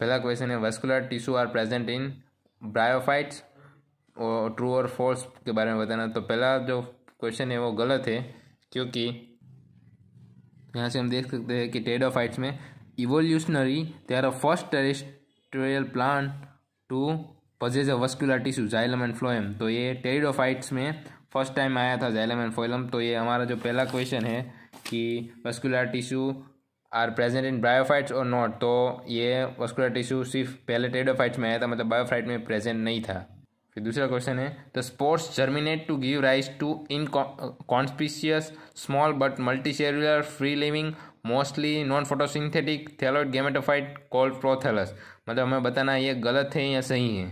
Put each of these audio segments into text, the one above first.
पहला क्वेश्चन है vascular tissue are present in bryophytes और ट्रू और फॉल्स के बारे में बताना तो पहला जो क्वेश्चन है वो गलत है क्योंकि यहाँ से हम देख सकते हैं कि टेडोफाइट्स में evolutionary they are a first terrestrial plant to possess a vascular tissue xylem and phloem तो ये टेरिडोफाइट्स में फर्स्ट टाइम आया था जाइलम एंड फोइलम तो ये हमारा जो पहला क्वेश्चन है कि vascular tissue are present in bryophytes और नॉट तो ये वस्कुलर टिश्यू सिर्फ पहले टेडोफाइट्स में आया था मतलब बायोफाइट में प्रेजेंट नहीं था फिर दूसरा क्वेश्चन है the spores germinate to give rise to inconspicuous small but multi free living mostly non photosynthetic thalloid gametophyte called prothallus मतलब हमें बताना ये गलत है या सही है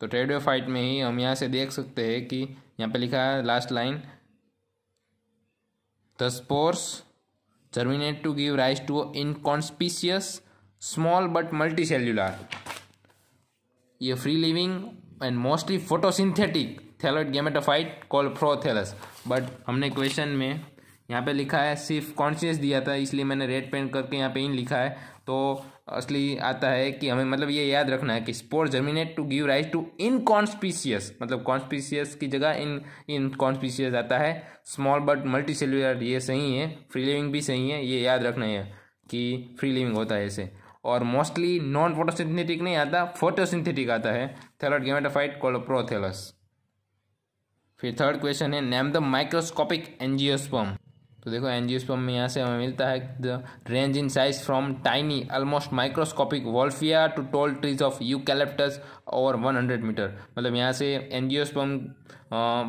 तो टेडोफाइट में ही हम यहाँ से देख सकते हैं कि यहाँ पे लिखा है last line the spores germinate to give rise to inconspicuous small but multicellular a free living and mostly photosynthetic thalloid gametophyte call prothallus but हमने क्वेश्चन में यहाँ पे लिखा है सिर्फ कॉन्शियस दिया था इसलिए मैंने रेड पेंट करके यहाँ पे इन लिखा है तो असली आता है कि हमें मतलब ये याद रखना है कि spore germinate to give rise to inconspicuous मतलब कॉन्स्पीशियस की जगह इन इनकॉन्स्पीशियस आता है स्मॉल बट मल्टी सेल्यूलर ये सही है फ्री लिविंग भी सही है ये याद रखना है कि फ्री लिविंग होता है ऐसे और मोस्टली नॉन फोटोसिंथेटिक नहीं आता फोटोसिंथेटिक आता है थैलॉट गेमेटाफाइट कोलोप्रोथेलस फिर थर्ड क्वेश्चन है नेम द माइक्रोस्कोपिक एनजियोस्पम तो देखो एनजियोस्पर्म में यहाँ से हमें मिलता है the range in size from tiny almost microscopic Wolffia to tall trees of over और हंड्रेड मीटर मतलब यहाँ से एनजियोस्पर्म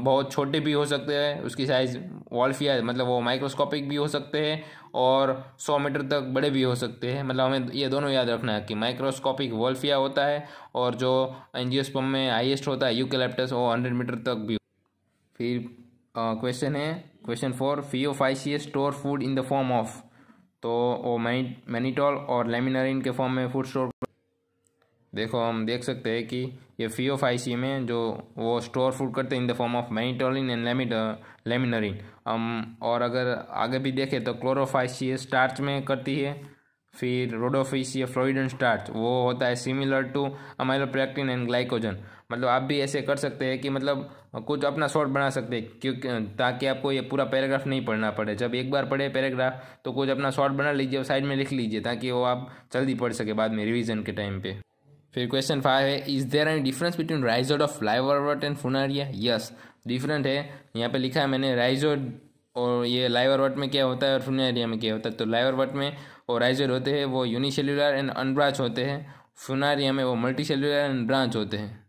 बहुत छोटे भी हो सकते हैं उसकी साइज़ वॉल्फिया मतलब वो माइक्रोस्कोपिक भी हो सकते हैं और सौ मीटर तक बड़े भी हो सकते हैं मतलब हमें ये दोनों याद रखना है कि माइक्रोस्कोपिक वॉल्फिया होता है और जो एनजियोस्पर्म में हाइएस्ट होता है कैलेप्टस वो हंड्रेड मीटर तक भी फिर क्वेश्चन है question four see store food in the form of तो वो मैनीटॉल और लेमिनरिन के फॉर्म में फूड स्टोर देखो हम देख सकते हैं कि ये सी में जो वो स्टोर फूड करते हैं in the form of mannitol and लेमिट लेमिनरिन हम और अगर आगे भी देखें तो क्लोरोफाइसी स्टार्च में करती है फिर रोडोफिशिया फ्लोइडन स्टार्च वो होता है similar to amylopectin and glycogen मतलब आप भी ऐसे कर सकते हैं कि मतलब कुछ अपना शॉर्ट बना सकते हैं क्योंकि ताकि आपको ये पूरा पैराग्राफ नहीं पढ़ना पड़े जब एक बार पढ़े पैराग्राफ तो कुछ अपना शॉर्ट बना लीजिए और साइड में लिख लीजिए ताकि वो आप जल्दी पढ़ सके बाद में रिविजन के टाइम पे फिर क्वेश्चन फाइव है is there any difference between rhizoid of liverwort and Funaria yes different है यहाँ पे लिखा है मैंने राइजोड और ये लाइवर वर्ट में क्या होता है और फ्यूनारिया में क्या होता है तो लाइवर वर्ट में वो राइजर होते हैं वो यूनिसेल्यूलर एंड अनब्रांच होते हैं फ्यूनारिया में वो मल्टी सेल्यूलर एंड ब्रांच होते हैं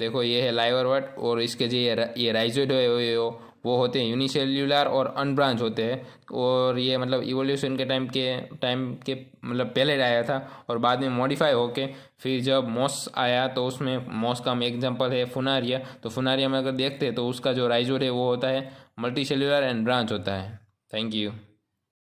देखो ये है लाइवर वर्ट और इसके जो ये राइजोइड है वो वो होते हैं यूनिसेल्यूलर और अनब्रांच होते हैं और ये मतलब इवोल्यूशन के टाइम के टाइम के मतलब पहले आया था और बाद में मॉडिफाई होके फिर जब मॉस आया तो उसमें मॉस का हम एग्जाम्पल है फुनारिया तो फुनारिया में अगर देखते हैं तो उसका जो राइजोर है वो होता है मल्टी सेल्यूलर एंड ब्रांच होता है थैंक यू